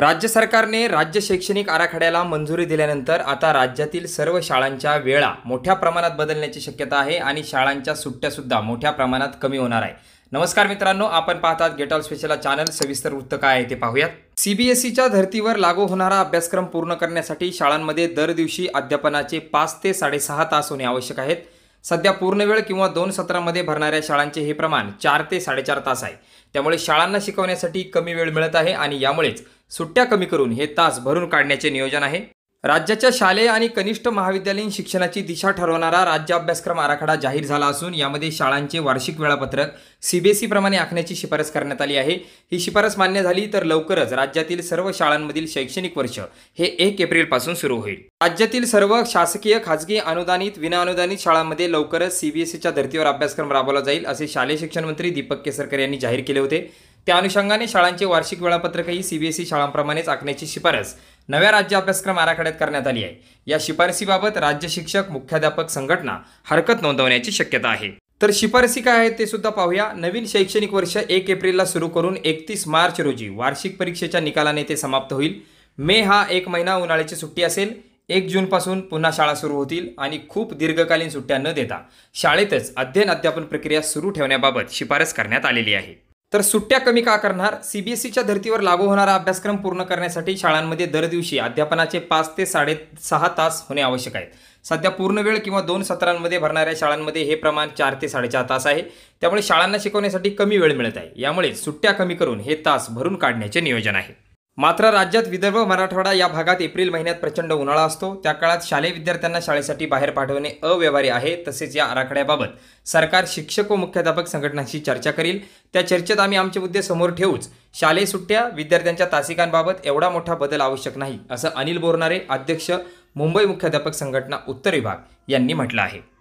राज्य सरकारने राज्य शैक्षणिक आराखड्याला मंजुरी दिल्यानंतर आता राज्यातील सर्व शाळांच्या वेळा मोठ्या प्रमाणात बदलण्याची शक्यता आहे आणि शाळांच्या सुट्ट्यासुद्धा मोठ्या प्रमाणात कमी होणार आहे नमस्कार मित्रांनो आपण पाहतात गेटॉल स्पेशल चॅनल सविस्तर वृत्त काय आहे ते पाहूयात सीबीएसईच्या e धर्तीवर लागू होणारा अभ्यासक्रम पूर्ण करण्यासाठी शाळांमध्ये दर दिवशी अध्यापनाचे पाच ते साडेसहा तास होणे आवश्यक आहेत सध्या पूर्ण वेळ किंवा दोन सत्रामध्ये भरणाऱ्या शाळांचे हे प्रमाण चार ते साडेचार तास आहे त्यामुळे शाळांना शिकवण्यासाठी कमी वेळ मिळत आहे आणि यामुळेच सुट्ट्या कमी करून हे तास भरून काढण्याचे नियोजन आहे राज्याच्या शालेय आणि कनिष्ठ महाविद्यालयीन शिक्षणाची दिशा ठरवणारा राज्य अभ्यासक्रम आराखडा जाहीर झाला असून यामध्ये शाळांचे वार्षिक वेळापत्रक सीबीएसई e प्रमाणे आखण्याची शिफारस करण्यात आली आहे ही शिफारस मान्य झाली तर लवकरच राज्यातील सर्व शाळांमधील शैक्षणिक वर्ष हे एक एप्रिलपासून सुरू होईल राज्यातील सर्व शासकीय खाजगी अनुदानित विनाअनुदानित शाळांमध्ये लवकरच सीबीएसईच्या e धर्तीवर अभ्यासक्रम राबवला जाईल असे शालेय शिक्षण मंत्री दीपक केसरकर यांनी जाहीर केले होते त्या अनुषंगाने शाळांचे वार्षिक वेळापत्रकही सीबीएसई e शाळांप्रमाणेच आखण्याची शिफारस नव्या राज्य अभ्यासक्रम आराखड्यात करण्यात आली आहे या शिफारसीबाबत राज्य शिक्षक मुख्याध्यापक संघटना हरकत नोंदवण्याची शक्यता आहे तर शिफारसी काय आहेत ते सुद्धा पाहूया नवीन शैक्षणिक वर्ष एक एप्रिलला सुरू करून एकतीस मार्च रोजी वार्षिक परीक्षेच्या निकालाने ते समाप्त होईल मे हा एक महिना उन्हाळ्याची सुट्टी असेल एक जूनपासून पुन्हा शाळा सुरू होतील आणि खूप दीर्घकालीन सुट्ट्या न देता शाळेतच अध्ययन अध्यापन प्रक्रिया सुरू ठेवण्याबाबत शिफारस करण्यात आलेली आहे तर सुट्ट्या कमी का करणार सीबीएसईच्या धर्तीवर लागू होणारा अभ्यासक्रम पूर्ण करण्यासाठी शाळांमध्ये दर दिवशी अध्यापनाचे पाच ते सहा तास होणे आवश्यक आहे सध्या पूर्ण वेळ किंवा दोन सत्रांमध्ये भरणाऱ्या शाळांमध्ये हे प्रमाण चार ते साडेचार तास आहे त्यामुळे शाळांना शिकवण्यासाठी कमी वेळ मिळत आहे यामुळे सुट्ट्या कमी करून हे तास भरून काढण्याचे नियोजन आहे मात्र राज्यात विदर्भ मराठवाडा या भागात एप्रिल महिन्यात प्रचंड उन्हाळा असतो त्या काळात शालेय विद्यार्थ्यांना शाळेसाठी बाहेर पाठवणे अव्यवहार्य आहे तसेच या आराखड्याबाबत सरकार शिक्षक व मुख्याध्यापक संघटनांशी चर्चा करील त्या चर्चेत आम्ही आमचे मुद्दे समोर ठेवूच शालेय सुट्ट्या विद्यार्थ्यांच्या तासिकांबाबत एवढा मोठा बदल आवश्यक नाही असं अनिल बोरनारे अध्यक्ष मुंबई मुख्याध्यापक संघटना उत्तर विभाग यांनी म्हटलं आहे